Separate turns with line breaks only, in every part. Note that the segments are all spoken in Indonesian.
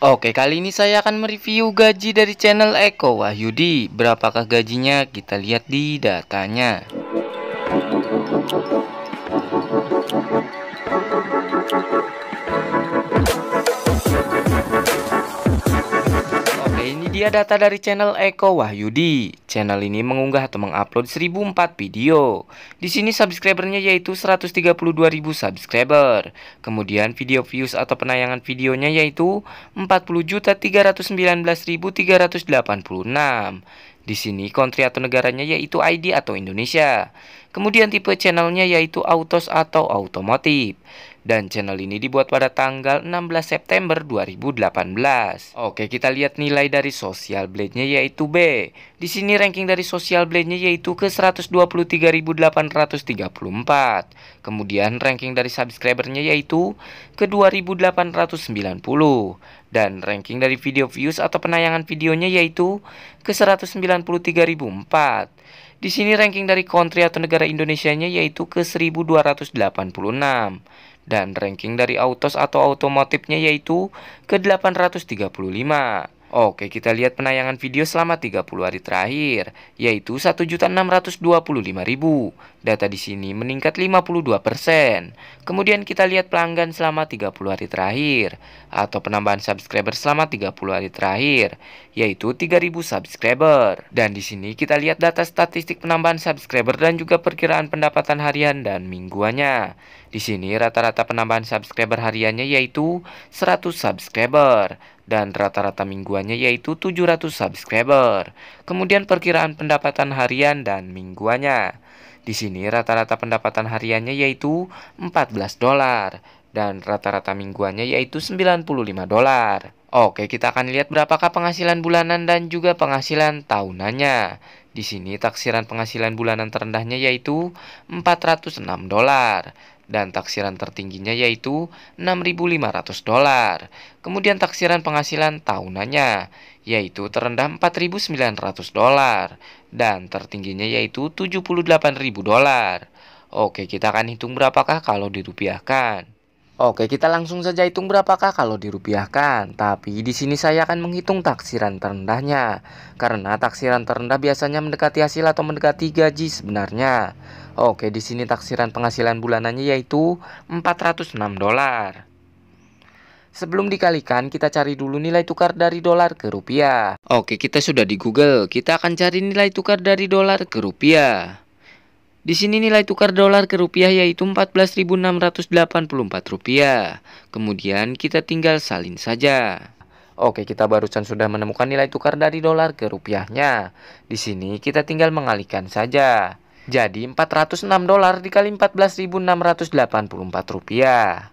Oke, kali ini saya akan mereview gaji dari channel Eko Wahyudi. Berapakah gajinya? Kita lihat di datanya. Dia data dari channel Eko Wahyudi. Channel ini mengunggah atau mengupload 1004 video. Di sini subscribernya yaitu 132.000 subscriber. Kemudian video views atau penayangan videonya yaitu 40.319.386. Di sini country atau negaranya yaitu ID atau Indonesia. Kemudian tipe channelnya yaitu autos atau otomotif dan channel ini dibuat pada tanggal 16 September 2018. Oke, kita lihat nilai dari Social Blade-nya yaitu B. Di sini ranking dari Social Blade-nya yaitu ke 123.834. Kemudian ranking dari subscribers-nya yaitu ke 2.890 dan ranking dari video views atau penayangan videonya yaitu ke 193.004. Di sini ranking dari country atau negara Indonesia-nya yaitu ke 1286 dan ranking dari autos atau otomotifnya yaitu ke-835. Oke, kita lihat penayangan video selama 30 hari terakhir, yaitu 1.625.000. Data di sini meningkat 52%. Kemudian kita lihat pelanggan selama 30 hari terakhir, atau penambahan subscriber selama 30 hari terakhir, yaitu 3.000 subscriber. Dan di sini kita lihat data statistik penambahan subscriber dan juga perkiraan pendapatan harian dan mingguannya. Di sini rata-rata penambahan subscriber hariannya yaitu 100 subscriber dan rata-rata mingguannya yaitu 700 subscriber. Kemudian perkiraan pendapatan harian dan mingguannya. Di sini rata-rata pendapatan hariannya yaitu 14 dolar dan rata-rata mingguannya yaitu 95 dolar. Oke, kita akan lihat berapakah penghasilan bulanan dan juga penghasilan tahunannya. Di sini taksiran penghasilan bulanan terendahnya yaitu 406 dolar dan taksiran tertingginya yaitu 6.500 dolar. Kemudian taksiran penghasilan tahunannya yaitu terendah 4.900 dolar dan tertingginya yaitu 78.000 dolar. Oke, kita akan hitung berapakah kalau dirupiahkan. Oke, kita langsung saja hitung berapakah kalau dirupiahkan. Tapi di sini saya akan menghitung taksiran terendahnya. Karena taksiran terendah biasanya mendekati hasil atau mendekati gaji sebenarnya. Oke, di sini taksiran penghasilan bulanannya yaitu 406 dolar. Sebelum dikalikan, kita cari dulu nilai tukar dari dolar ke rupiah. Oke, kita sudah di Google. Kita akan cari nilai tukar dari dolar ke rupiah. Di sini nilai tukar dolar ke rupiah yaitu 14.684 rupiah. Kemudian kita tinggal salin saja. Oke, kita barusan sudah menemukan nilai tukar dari dolar ke rupiahnya. Di sini kita tinggal mengalihkan saja. Jadi 406 dolar dikali 14.684 rupiah.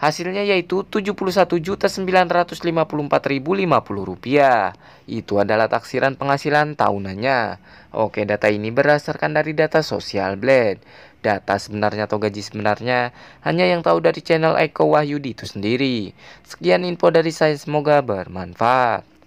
Hasilnya yaitu rp rupiah. Itu adalah taksiran penghasilan tahunannya. Oke, data ini berdasarkan dari data sosial Blade. Data sebenarnya atau gaji sebenarnya hanya yang tahu dari channel Eko Wahyudi itu sendiri. Sekian info dari saya, semoga bermanfaat.